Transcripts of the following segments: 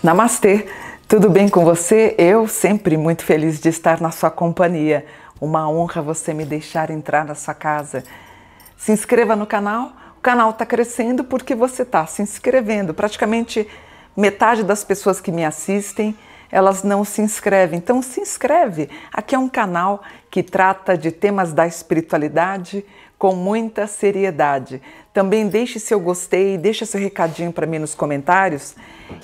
Namastê! Tudo bem com você? Eu sempre muito feliz de estar na sua companhia. Uma honra você me deixar entrar na sua casa. Se inscreva no canal. O canal está crescendo porque você está se inscrevendo. Praticamente metade das pessoas que me assistem elas não se inscrevem. Então se inscreve. Aqui é um canal que trata de temas da espiritualidade com muita seriedade. Também deixe seu gostei, deixe seu recadinho para mim nos comentários.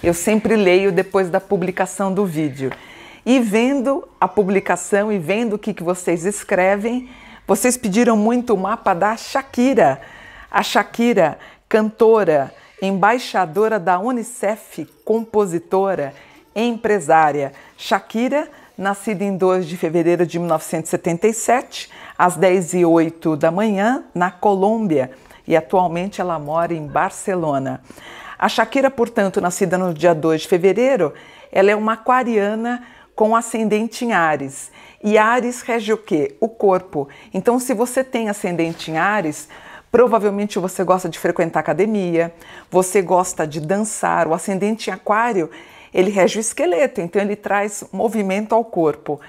Eu sempre leio depois da publicação do vídeo. E vendo a publicação e vendo o que, que vocês escrevem, vocês pediram muito o mapa da Shakira. A Shakira, cantora, embaixadora da Unicef, compositora, empresária. Shakira, nascida em 2 de fevereiro de 1977, às 10 e 8 da manhã, na Colômbia, e atualmente ela mora em Barcelona. A Shakira, portanto, nascida no dia 2 de fevereiro, ela é uma aquariana com ascendente em Ares. E Ares rege o quê? O corpo. Então, se você tem ascendente em Ares, Provavelmente você gosta de frequentar academia, você gosta de dançar. O ascendente em Aquário ele rege o esqueleto, então ele traz movimento ao corpo.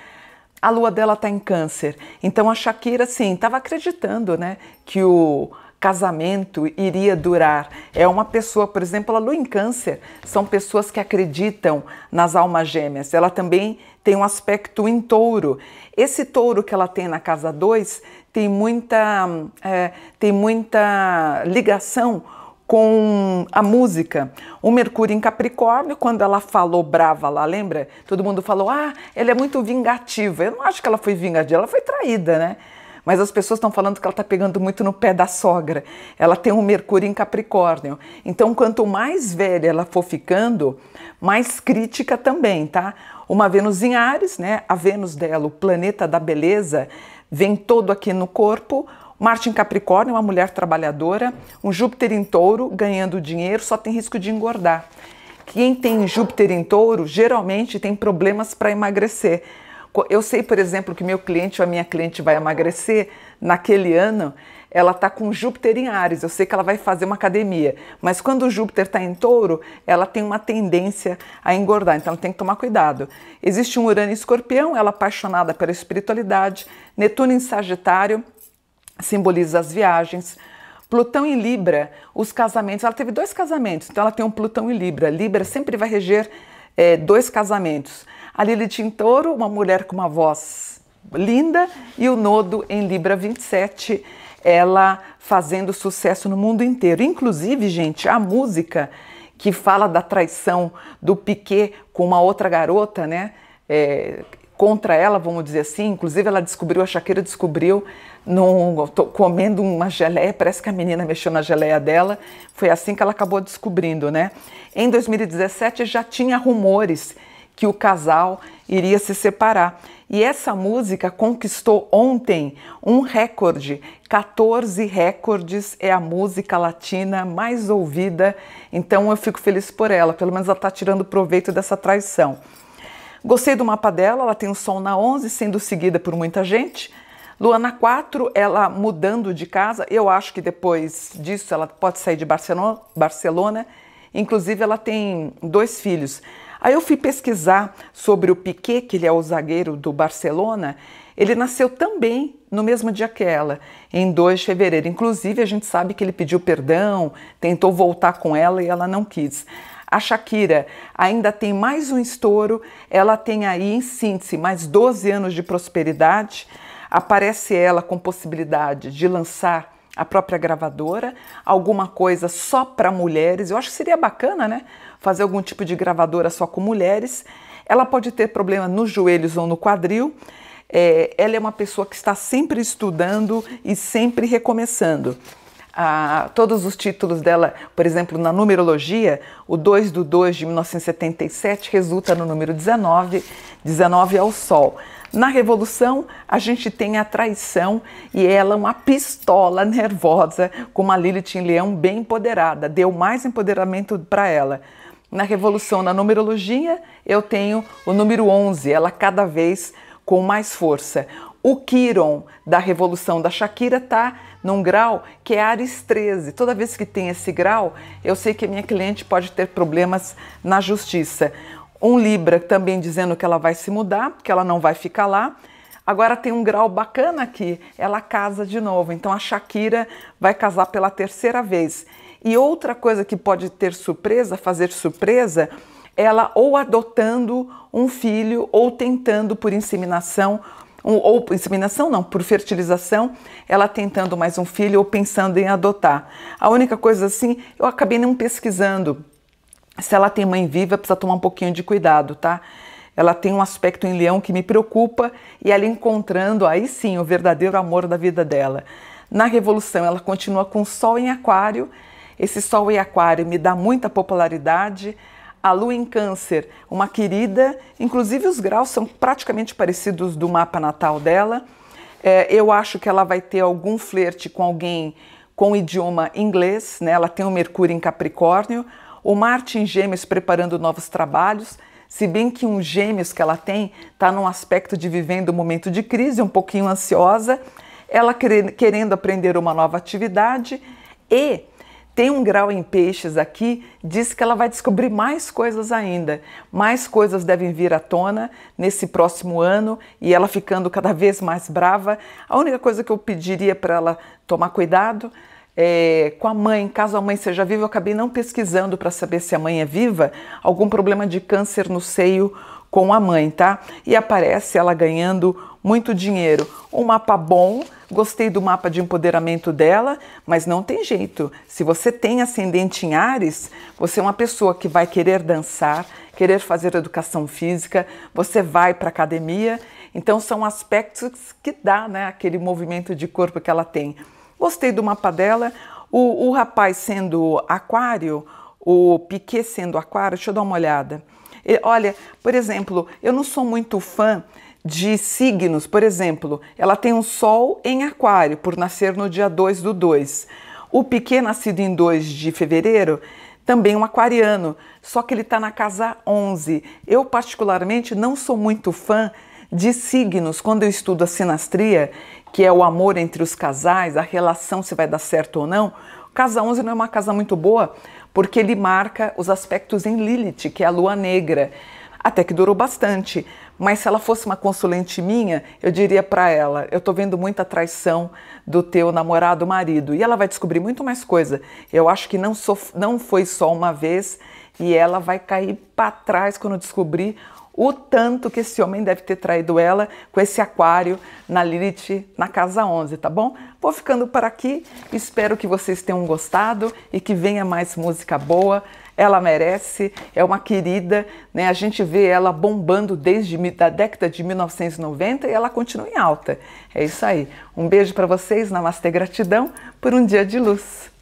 A lua dela está em câncer, então a Shakira, assim, estava acreditando, né, que o casamento iria durar. É uma pessoa, por exemplo, a lua em câncer, são pessoas que acreditam nas almas gêmeas. Ela também tem um aspecto em touro. Esse touro que ela tem na casa 2 tem muita, hum, é, tem muita ligação com a música. O Mercúrio em Capricórnio, quando ela falou brava lá, lembra? Todo mundo falou: ah, ela é muito vingativa. Eu não acho que ela foi vingativa, ela foi traída, né? Mas as pessoas estão falando que ela está pegando muito no pé da sogra. Ela tem um Mercúrio em Capricórnio. Então, quanto mais velha ela for ficando, mais crítica também, tá? Uma Vênus em Ares, né? A Vênus dela, o planeta da beleza, vem todo aqui no corpo Marte em Capricórnio, uma mulher trabalhadora, um Júpiter em Touro, ganhando dinheiro, só tem risco de engordar. Quem tem Júpiter em Touro geralmente tem problemas para emagrecer. Eu sei, por exemplo, que meu cliente ou a minha cliente vai emagrecer naquele ano, ela está com Júpiter em Ares. Eu sei que ela vai fazer uma academia, mas quando o Júpiter está em Touro, ela tem uma tendência a engordar, então ela tem que tomar cuidado. Existe um Urano em Escorpião, ela é apaixonada pela espiritualidade, Netuno em Sagitário, simboliza as viagens. Plutão em Libra, os casamentos. Ela teve dois casamentos, então ela tem um Plutão em Libra. Libra sempre vai reger é, dois casamentos. A Lilith em Touro, uma mulher com uma voz linda, e o Nodo em Libra 27, ela fazendo sucesso no mundo inteiro. Inclusive, gente, a música que fala da traição do Piquet com uma outra garota, né? É, contra ela, vamos dizer assim. Inclusive, ela descobriu, a Shakira descobriu, comendo uma geleia, parece que a menina mexeu na geleia dela. Foi assim que ela acabou descobrindo, né? Em 2017 já tinha rumores que o casal iria se separar. E essa música conquistou ontem um recorde. 14 recordes é a música latina mais ouvida. Então eu fico feliz por ela, pelo menos ela está tirando proveito dessa traição. Gostei do mapa dela, ela tem o Sol na 11, sendo seguida por muita gente. Lua na 4, ela mudando de casa. Eu acho que depois disso ela pode sair de Barcelona. Barcelona. Inclusive, ela tem dois filhos. Aí eu fui pesquisar sobre o Piquet, que ele é o zagueiro do Barcelona. Ele nasceu também no mesmo dia que ela, em 2 de fevereiro. Inclusive, a gente sabe que ele pediu perdão, tentou voltar com ela e ela não quis. A Shakira ainda tem mais um estouro, ela tem aí, em síntese, mais 12 anos de prosperidade. Aparece ela com possibilidade de lançar a própria gravadora, alguma coisa só para mulheres. Eu acho que seria bacana, né? Fazer algum tipo de gravadora só com mulheres. Ela pode ter problema nos joelhos ou no quadril. É, ela é uma pessoa que está sempre estudando e sempre recomeçando a, todos os títulos dela, por exemplo, na numerologia, o 2 do 2 de 1977 resulta no número 19, 19 é o Sol. Na Revolução, a gente tem a traição e ela é uma pistola nervosa com uma Lilith em Leão bem empoderada, deu mais empoderamento para ela. Na Revolução, na numerologia, eu tenho o número 11, ela cada vez com mais força. O Kiron da Revolução da Shakira tá num grau que é Ares 13. Toda vez que tem esse grau, eu sei que a minha cliente pode ter problemas na justiça. Um Libra também dizendo que ela vai se mudar, que ela não vai ficar lá. Agora tem um grau bacana aqui, ela casa de novo. Então a Shakira vai casar pela terceira vez. E outra coisa que pode ter surpresa, fazer surpresa, ela ou adotando um filho ou tentando por inseminação um, ou por inseminação, não, por fertilização, ela tentando mais um filho ou pensando em adotar. A única coisa assim, eu acabei não pesquisando. Se ela tem mãe viva, precisa tomar um pouquinho de cuidado, tá? Ela tem um aspecto em leão que me preocupa e ela encontrando aí sim o verdadeiro amor da vida dela. Na revolução, ela continua com sol em aquário. Esse sol em aquário me dá muita popularidade a lua em câncer, uma querida, inclusive os graus são praticamente parecidos do mapa natal dela. É, eu acho que ela vai ter algum flerte com alguém com idioma inglês, né? ela tem o Mercúrio em Capricórnio, o Marte em Gêmeos preparando novos trabalhos, se bem que um Gêmeos que ela tem está num aspecto de vivendo um momento de crise, um pouquinho ansiosa, ela querendo aprender uma nova atividade e tem um grau em peixes aqui, diz que ela vai descobrir mais coisas ainda. Mais coisas devem vir à tona nesse próximo ano e ela ficando cada vez mais brava. A única coisa que eu pediria para ela tomar cuidado é, com a mãe, caso a mãe seja viva, eu acabei não pesquisando para saber se a mãe é viva, algum problema de câncer no seio com a mãe, tá? E aparece ela ganhando muito dinheiro. Um mapa bom, gostei do mapa de empoderamento dela, mas não tem jeito. Se você tem ascendente em Ares, você é uma pessoa que vai querer dançar, querer fazer educação física, você vai para academia. Então são aspectos que dá, né, aquele movimento de corpo que ela tem. Gostei do mapa dela. O, o rapaz sendo aquário, o Piquet sendo aquário, deixa eu dar uma olhada. Olha, por exemplo, eu não sou muito fã de signos, por exemplo, ela tem um Sol em Aquário, por nascer no dia 2 do 2. O pequeno nascido em 2 de fevereiro, também um aquariano, só que ele está na casa 11. Eu, particularmente, não sou muito fã de signos. Quando eu estudo a sinastria, que é o amor entre os casais, a relação se vai dar certo ou não, casa 11 não é uma casa muito boa, porque ele marca os aspectos em Lilith, que é a lua negra. Até que durou bastante, mas se ela fosse uma consulente minha, eu diria para ela: eu estou vendo muita traição do teu namorado marido. E ela vai descobrir muito mais coisa. Eu acho que não, sof não foi só uma vez e ela vai cair para trás quando descobrir o tanto que esse homem deve ter traído ela com esse aquário na Lilith, na casa 11, tá bom? Vou ficando por aqui, espero que vocês tenham gostado e que venha mais música boa ela merece, é uma querida, né? A gente vê ela bombando desde a década de 1990 e ela continua em alta. É isso aí. Um beijo para vocês, namastê, gratidão por um dia de luz.